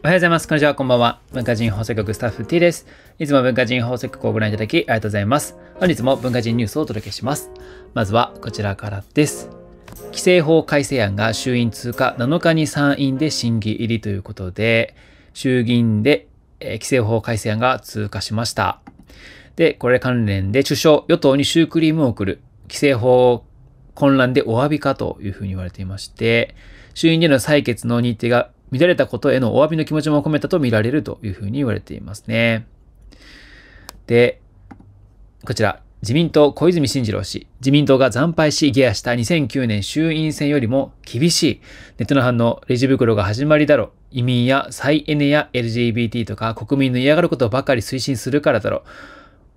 おはようございます。こんにちは。こんばんは。文化人法制局スタッフ T です。いつも文化人法制局をご覧いただきありがとうございます。本日も文化人ニュースをお届けします。まずはこちらからです。規制法改正案が衆院通過7日に参院で審議入りということで、衆議院で、え規制法改正案が通過しました。で、これ関連で首相、与党にシュークリームを送る。規制法混乱でお詫びかというふうに言われていまして、衆院での採決の日程が乱れたことへのお詫びの気持ちも込めたと見られるというふうに言われていますね。で、こちら、自民党小泉進次郎氏、自民党が惨敗し、下野した2009年衆院選よりも厳しい、ネットの反応、レジ袋が始まりだろ、移民や再エネや LGBT とか国民の嫌がることばかり推進するからだろ、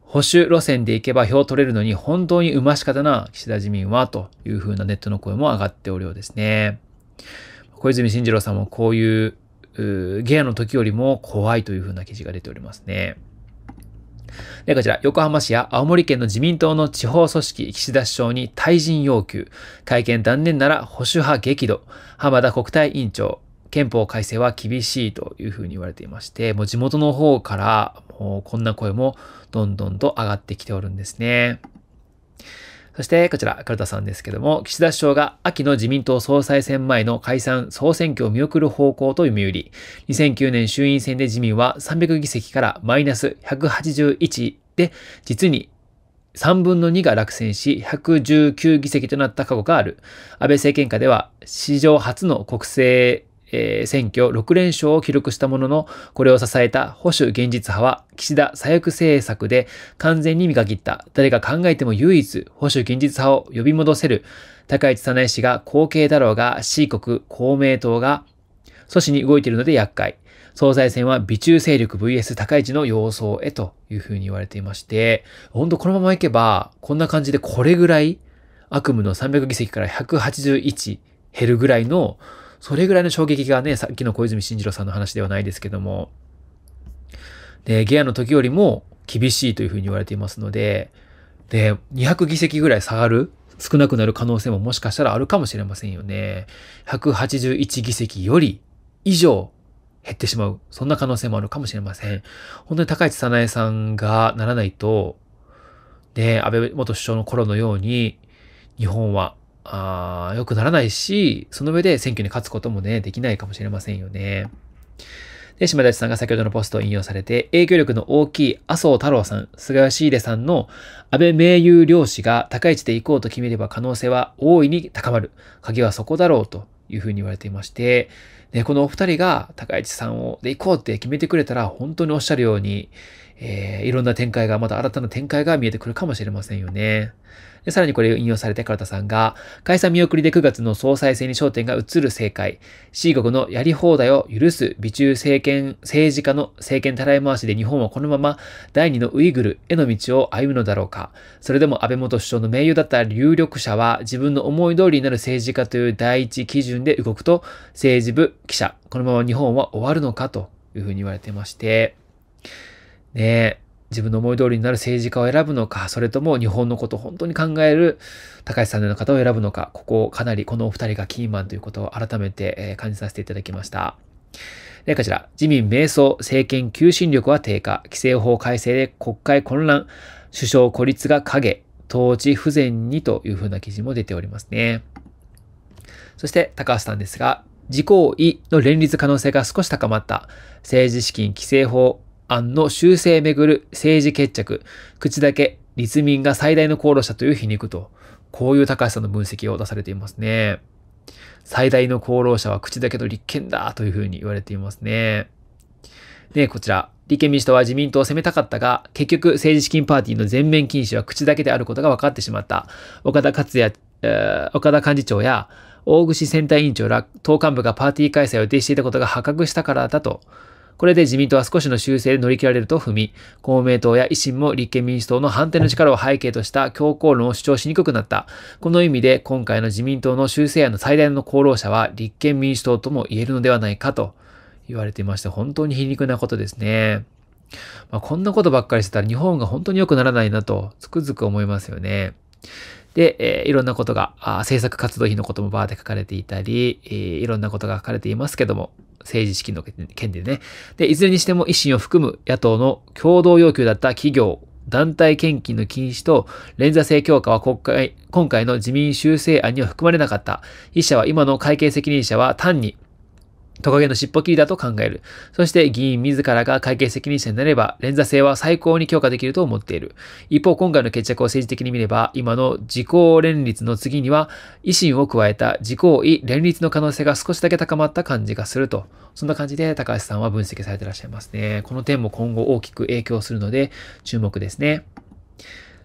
保守路線で行けば票取れるのに本当にうましかたな、岸田自民は、というふうなネットの声も上がっておるようですね。小泉進次郎さんもこういううゲアの時よりも怖いというふうな記事が出ておりますね。で、こちら、横浜市や青森県の自民党の地方組織岸田首相に退陣要求。会見断念なら保守派激怒。浜田国対委員長。憲法改正は厳しいというふうに言われていまして、もう地元の方から、もうこんな声もどんどんと上がってきておるんですね。そしてこちら、カルタさんですけども、岸田首相が秋の自民党総裁選前の解散・総選挙を見送る方向と読み売。2009年衆院選で自民は300議席からマイナス181で、実に3分の2が落選し、119議席となった過去がある。安倍政権下では史上初の国政えー、選挙6連勝を記録したものの、これを支えた保守現実派は、岸田左翼政策で完全に見限った、誰が考えても唯一保守現実派を呼び戻せる、高市早苗氏が後継だろうが、四国公明党が阻止に動いているので厄介。総裁選は微中勢力 VS 高市の様相へというふうに言われていまして、ほんとこのままいけば、こんな感じでこれぐらい悪夢の300議席から181減るぐらいのそれぐらいの衝撃がね、さっきの小泉進次郎さんの話ではないですけども、で、ゲアの時よりも厳しいというふうに言われていますので、で、200議席ぐらい下がる少なくなる可能性ももしかしたらあるかもしれませんよね。181議席より以上減ってしまう。そんな可能性もあるかもしれません。本当に高市早苗さんがならないと、で、安倍元首相の頃のように、日本はあ良くならないし、その上で選挙に勝つこともね、できないかもしれませんよね。で、島田さんが先ほどのポストを引用されて、影響力の大きい麻生太郎さん、菅義偉さんの安倍名誉漁師が高市で行こうと決めれば可能性は大いに高まる。鍵はそこだろうというふうに言われていまして、このお二人が高市さんをで行こうって決めてくれたら、本当におっしゃるように、えー、いろんな展開が、また新たな展開が見えてくるかもしれませんよね。でさらにこれを引用されて唐田さんが、解散見送りで9月の総裁選に焦点が移る政界、C 国のやり放題を許す美中政権、政治家の政権たらい回しで日本はこのまま第2のウイグルへの道を歩むのだろうか。それでも安倍元首相の名誉だった有力者は自分の思い通りになる政治家という第一基準で動くと、政治部記者、このまま日本は終わるのかというふうに言われてまして、ね自分の思い通りになる政治家を選ぶのか、それとも日本のことを本当に考える高橋さんのような方を選ぶのか、ここをかなりこのお二人がキーマンということを改めて感じさせていただきました。で、こちら、自民瞑想、政権求心力は低下、規制法改正で国会混乱、首相孤立が影、統治不全にというふうな記事も出ておりますね。そして、高橋さんですが、自公位の連立可能性が少し高まった、政治資金規正法、案の修正めぐる政治決着、口だけ立民が最大の功労者という皮肉と、こういう高橋さんの分析を出されていますね。最大の功労者は口だけの立憲だというふうに言われていますね。で、こちら。立憲民主党は自民党を攻めたかったが、結局政治資金パーティーの全面禁止は口だけであることが分かってしまった。岡田克也、えー、岡田幹事長や大串選対委員長ら党幹部がパーティー開催を予定していたことが発覚したからだと。これで自民党は少しの修正で乗り切られると踏み、公明党や維新も立憲民主党の反対の力を背景とした強硬論を主張しにくくなった。この意味で今回の自民党の修正案の最大の功労者は立憲民主党とも言えるのではないかと言われていまして、本当に皮肉なことですね。まあ、こんなことばっかりしてたら日本が本当に良くならないなとつくづく思いますよね。で、えー、いろんなことがあ、制作活動費のこともバーで書かれていたり、えー、いろんなことが書かれていますけども、政治資金の件でね。で、いずれにしても維新を含む野党の共同要求だった企業、団体献金の禁止と連座性強化は国会、今回の自民修正案には含まれなかった。筆者は今の会計責任者は単にトカゲの尻尾切りだと考える。そして議員自らが会計責任者になれば、連座制は最高に強化できると思っている。一方、今回の決着を政治的に見れば、今の自公連立の次には、維新を加えた自公委連立の可能性が少しだけ高まった感じがすると。そんな感じで高橋さんは分析されてらっしゃいますね。この点も今後大きく影響するので、注目ですね。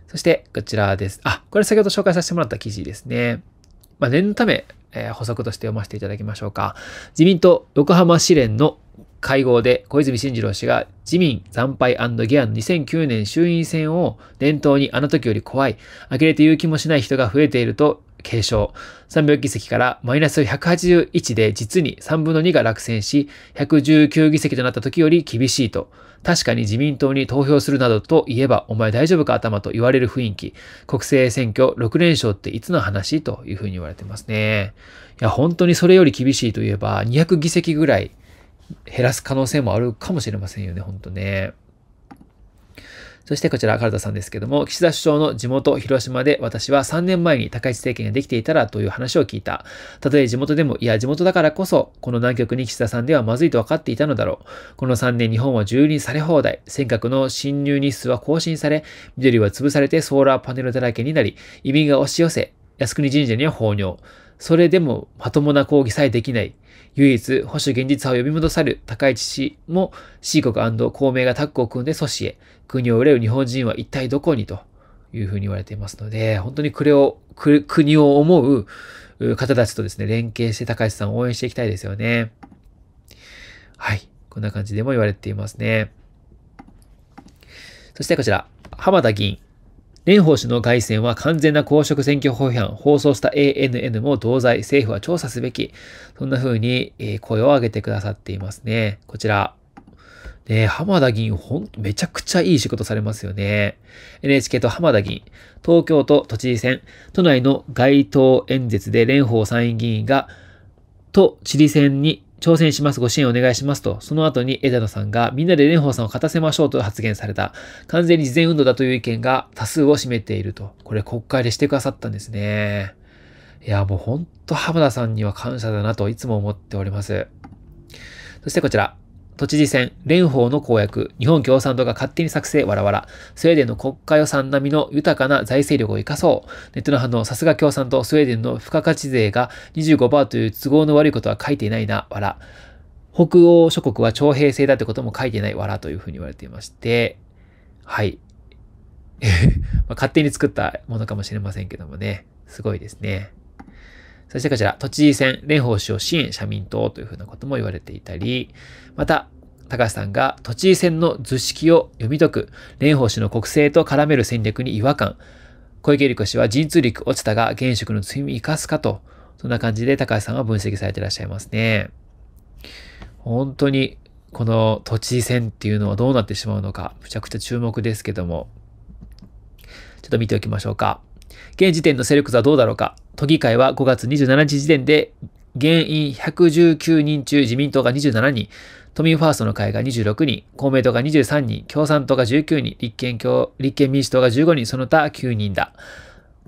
そして、こちらです。あ、これ先ほど紹介させてもらった記事ですね。まあ、念のため、え補足として読ませていただきましょうか。自民党横浜市連の会合で小泉進次郎氏が自民惨敗ギアの2009年衆院選を念頭にあの時より怖い、呆れて言う気もしない人が増えていると継承。300議席からマイナス181で実に3分の2が落選し、119議席となった時より厳しいと。確かに自民党に投票するなどと言えば、お前大丈夫か頭と言われる雰囲気。国政選挙6連勝っていつの話というふうに言われてますね。いや、本当にそれより厳しいといえば、200議席ぐらい減らす可能性もあるかもしれませんよね、ほんとね。そしてこちら、ルタさんですけども、岸田首相の地元、広島で私は3年前に高市政権ができていたらという話を聞いた。たとえ地元でも、いや、地元だからこそ、この南極に岸田さんではまずいと分かっていたのだろう。この3年、日本は自由にされ放題。尖閣の侵入日数は更新され、緑は潰されてソーラーパネルだらけになり、移民が押し寄せ、靖国神社には放尿。それでもまともな抗議さえできない、唯一保守現実派を呼び戻さる高市氏も四国公明がタッグを組んで阻止へ、国を売れる日本人は一体どこにというふうに言われていますので、本当にこれを、国を思う方たちとですね、連携して高市さんを応援していきたいですよね。はい。こんな感じでも言われていますね。そしてこちら、浜田議員。蓮舫氏の外宣は完全な公職選挙法違反、放送した ANN も同罪、政府は調査すべき。そんな風に、声を上げてくださっていますね。こちら。ね浜田議員、ほん、めちゃくちゃいい仕事されますよね。NHK と浜田議員、東京都都知事選、都内の街頭演説で蓮舫参院議員が、都知事選に挑戦します、ご支援お願いしますと、その後に枝野さんがみんなで蓮舫さんを勝たせましょうと発言された。完全に事前運動だという意見が多数を占めていると。これ国会でしてくださったんですね。いや、もうほんと浜田さんには感謝だなといつも思っております。そしてこちら。都知事選、蓮舫の公約、日本共産党が勝手に作成、わらわら。スウェーデンの国家予算並みの豊かな財政力を生かそう。ネットの反応、さすが共産党、スウェーデンの付加価値税が25%という都合の悪いことは書いていないな、わら。北欧諸国は徴兵制だってことも書いてない、わらというふうに言われていまして、はい。ま勝手に作ったものかもしれませんけどもね、すごいですね。そしてこちら、都知事選、蓮舫氏を支援社民党というふうなことも言われていたり、また、高橋さんが都知事選の図式を読み解く、蓮舫氏の国政と絡める戦略に違和感、小池百合子氏は陣痛力落ちたが現職の罪を生かすかと、そんな感じで高橋さんは分析されていらっしゃいますね。本当に、この都知事選っていうのはどうなってしまうのか、むちゃくちゃ注目ですけども、ちょっと見ておきましょうか。現時点の勢力図はどうだろうか。都議会は5月27日時点で、原因119人中自民党が27人、都民ファーストの会が26人、公明党が23人、共産党が19人、立憲共立憲民主党が15人、その他9人だ。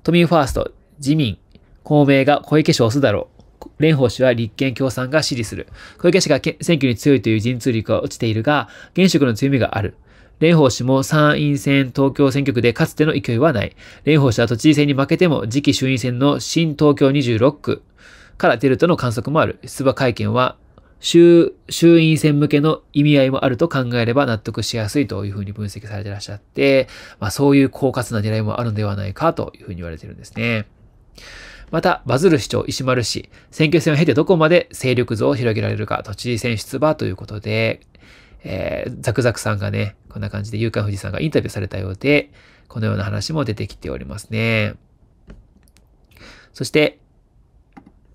都民ファースト、自民、公明が小池氏を押すだろう。蓮舫氏は立憲共産が支持する。小池氏が選挙に強いという陣痛力は落ちているが、現職の強みがある。蓮舫氏も参院選東京選挙区でかつての勢いはない。蓮舫氏は都知事選に負けても次期衆院選の新東京26区から出るとの観測もある。出馬会見は衆、衆院選向けの意味合いもあると考えれば納得しやすいというふうに分析されていらっしゃって、まあそういう狡猾な狙いもあるのではないかというふうに言われてるんですね。また、バズる市長、石丸氏、選挙戦を経てどこまで勢力図を広げられるか、都知事選出馬ということで、えー、ザクザクさんがね、こんな感じで、ゆうかふじさんがインタビューされたようで、このような話も出てきておりますね。そして、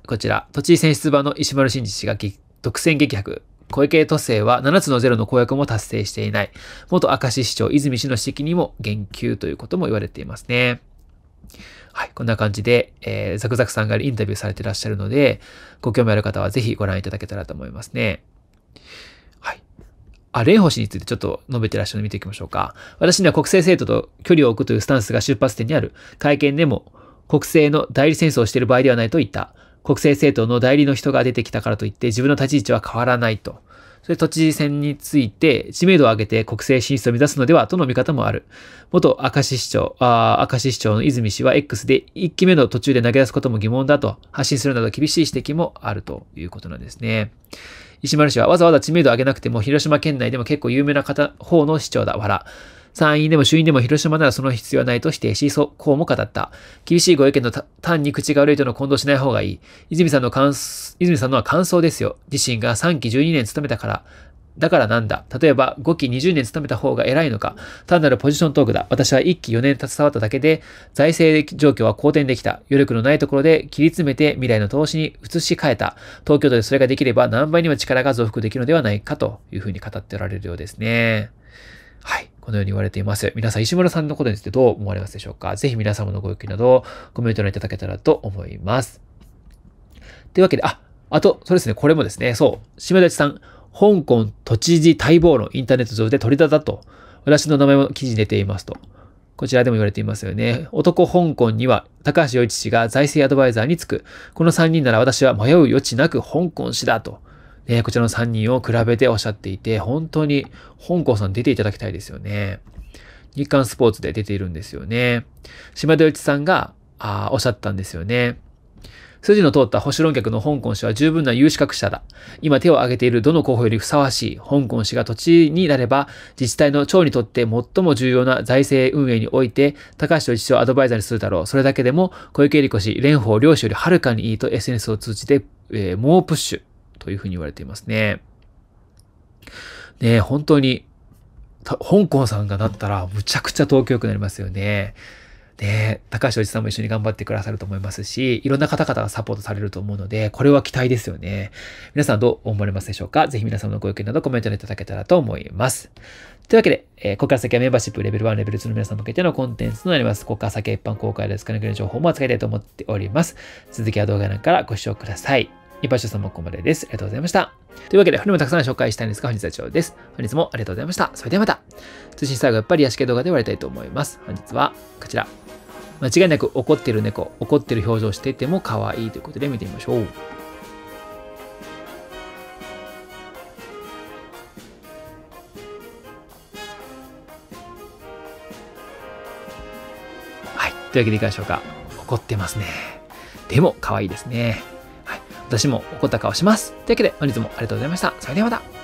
こちら、栃木選出版の石丸慎二氏が独占撃破。小池都政は7つのゼロの公約も達成していない。元明石市長、泉氏の指摘にも言及ということも言われていますね。はい、こんな感じで、えー、ザクザクさんがインタビューされてらっしゃるので、ご興味ある方はぜひご覧いただけたらと思いますね。あ舫氏についてちょっと述べてらっしゃるの見ていきましょうか。私には国政政党と距離を置くというスタンスが出発点にある。会見でも国政の代理戦争をしている場合ではないと言った。国政政党の代理の人が出てきたからといって自分の立ち位置は変わらないと。それ都知事選について知名度を上げて国政進出を目指すのではとの見方もある。元赤石市長、あ明石市長の泉氏は X で1期目の途中で投げ出すことも疑問だと発信するなど厳しい指摘もあるということなんですね。石丸氏はわざわざ知名度を上げなくても、広島県内でも結構有名な方、方の市長だ、わら。参院でも衆院でも広島ならその必要はないと否定し、そう、こうも語った。厳しいご意見の単に口が悪いとの混同しない方がいい。泉さんの感、泉さんのは感想ですよ。自身が3期12年勤めたから、だからなんだ例えば5期20年勤めた方が偉いのか単なるポジショントークだ。私は1期4年携わっただけで、財政状況は好転できた。余力のないところで切り詰めて未来の投資に移し替えた。東京都でそれができれば何倍にも力が増幅できるのではないかというふうに語っておられるようですね。はい。このように言われています。皆さん、石村さんのことについてどう思われますでしょうかぜひ皆様のご意見など、コメント欄いただけたらと思います。というわけで、あ、あと、そうですね、これもですね、そう、島立さん。香港都知事待望論、インターネット上で取り立たと、私の名前も記事に出ていますと。こちらでも言われていますよね。男香港には高橋洋一氏が財政アドバイザーにつく。この3人なら私は迷う余地なく香港氏だと。ね、こちらの3人を比べておっしゃっていて、本当に香港さん出ていただきたいですよね。日刊スポーツで出ているんですよね。島田洋一さんがあおっしゃったんですよね。筋の通った保守論客の香港氏は十分な有資格者だ。今手を挙げているどの候補よりふさわしい香港氏が土地になれば、自治体の長にとって最も重要な財政運営において、高橋と一緒アドバイザーにするだろう。それだけでも、小池百合子氏、蓮舫両氏よりはるかにいいと SNS を通じて、えー、猛プッシュというふうに言われていますね。ね本当に、香港さんがなったら、むちゃくちゃ東京よくなりますよね。ね、高橋おじさんも一緒に頑張ってくださると思いますし、いろんな方々がサポートされると思うので、これは期待ですよね。皆さんどう思われますでしょうかぜひ皆さんのご意見などコメントでいただけたらと思います。というわけで、えー、ここから先はメンバーシップレベル1、レベル2の皆さん向けてのコンテンツとなります。ここから先は一般公開ですから、る情報も扱いたいと思っております。続きは動画欄からご視聴ください。一般視聴さんもここまでです。ありがとうございました。というわけで、本日もたくさん紹介したいんですが、本日は以上です。本日もありがとうございました。それではまた。通信最後、やっぱり屋敷動画で終わりたいと思います。本日はこちら。間違いなく怒ってる猫、怒ってる表情してても可愛いということで見てみましょう。はい。というわけでいかがでしょうか。怒ってますね。でも可愛いですね。はい。私も怒った顔します。というわけで本日もありがとうございました。それではまた。